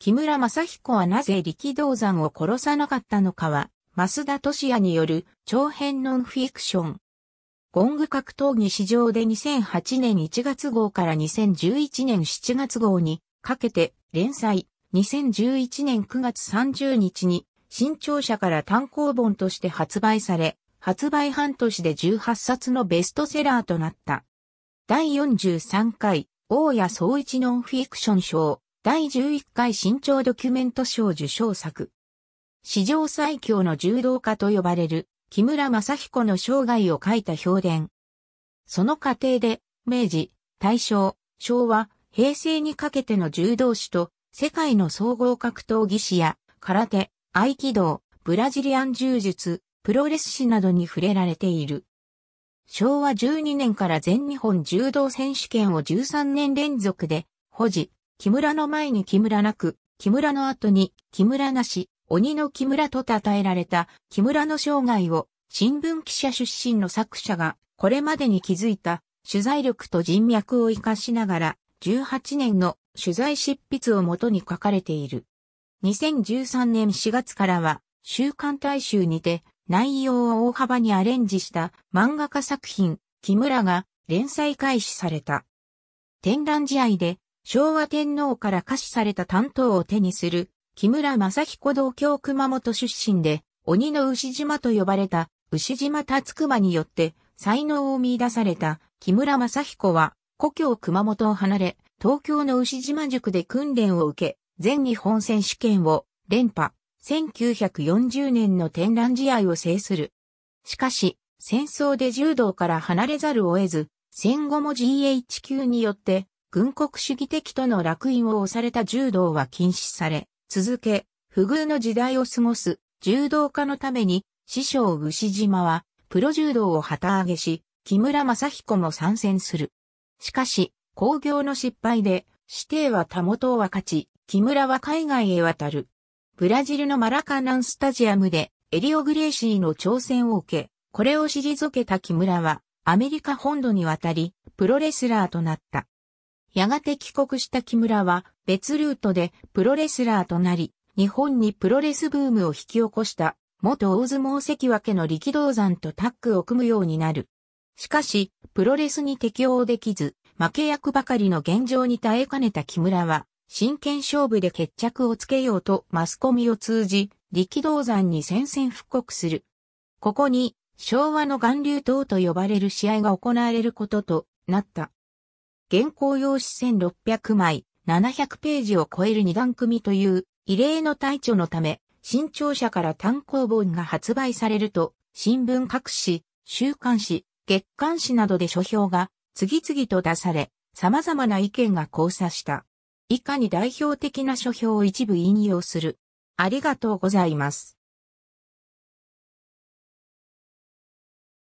木村正彦はなぜ力道山を殺さなかったのかは、増田俊也による長編ノンフィクション。ゴング格闘技史上で2008年1月号から2011年7月号にかけて連載、2011年9月30日に新潮社から単行本として発売され、発売半年で18冊のベストセラーとなった。第43回、大谷総一ノンフィクション賞、第11回新潮ドキュメント賞受賞作。史上最強の柔道家と呼ばれる木村正彦の生涯を書いた評伝。その過程で、明治、大正、昭和、平成にかけての柔道史と、世界の総合格闘技史や、空手、合気道、ブラジリアン柔術、プロレス史などに触れられている。昭和12年から全日本柔道選手権を13年連続で保持、木村の前に木村なく、木村の後に木村なし、鬼の木村と称えられた木村の生涯を新聞記者出身の作者がこれまでに築いた取材力と人脈を活かしながら18年の取材執筆をもとに書かれている。2013年4月からは週刊大衆にて内容を大幅にアレンジした漫画家作品木村が連載開始された。展覧試合で昭和天皇から下賜された担当を手にする、木村正彦同郷熊本出身で、鬼の牛島と呼ばれた、牛島達熊によって、才能を見出された木村正彦は、故郷熊本を離れ、東京の牛島塾で訓練を受け、全日本選手権を連覇、1940年の展覧試合を制する。しかし、戦争で柔道から離れざるを得ず、戦後も GHQ によって軍国主義的との落印を押された柔道は禁止され、続け、不遇の時代を過ごす柔道家のために、師匠牛島は、プロ柔道を旗揚げし、木村正彦も参戦する。しかし、工業の失敗で、指定はた元を分かち、木村は海外へ渡る。ブラジルのマラカナンスタジアムで、エリオ・グレーシーの挑戦を受け、これを退けた木村は、アメリカ本土に渡り、プロレスラーとなった。やがて帰国した木村は別ルートでプロレスラーとなり、日本にプロレスブームを引き起こした元大相撲関脇の力道山とタッグを組むようになる。しかし、プロレスに適応できず、負け役ばかりの現状に耐えかねた木村は、真剣勝負で決着をつけようとマスコミを通じ、力道山に宣戦布告する。ここに、昭和の巌流島と呼ばれる試合が行われることとなった。原稿用紙1600枚、700ページを超える二段組という異例の対著のため、新潮社から単行本が発売されると、新聞各紙、週刊誌、月刊誌などで書評が次々と出され、様々な意見が交差した。以下に代表的な書評を一部引用する。ありがとうございます。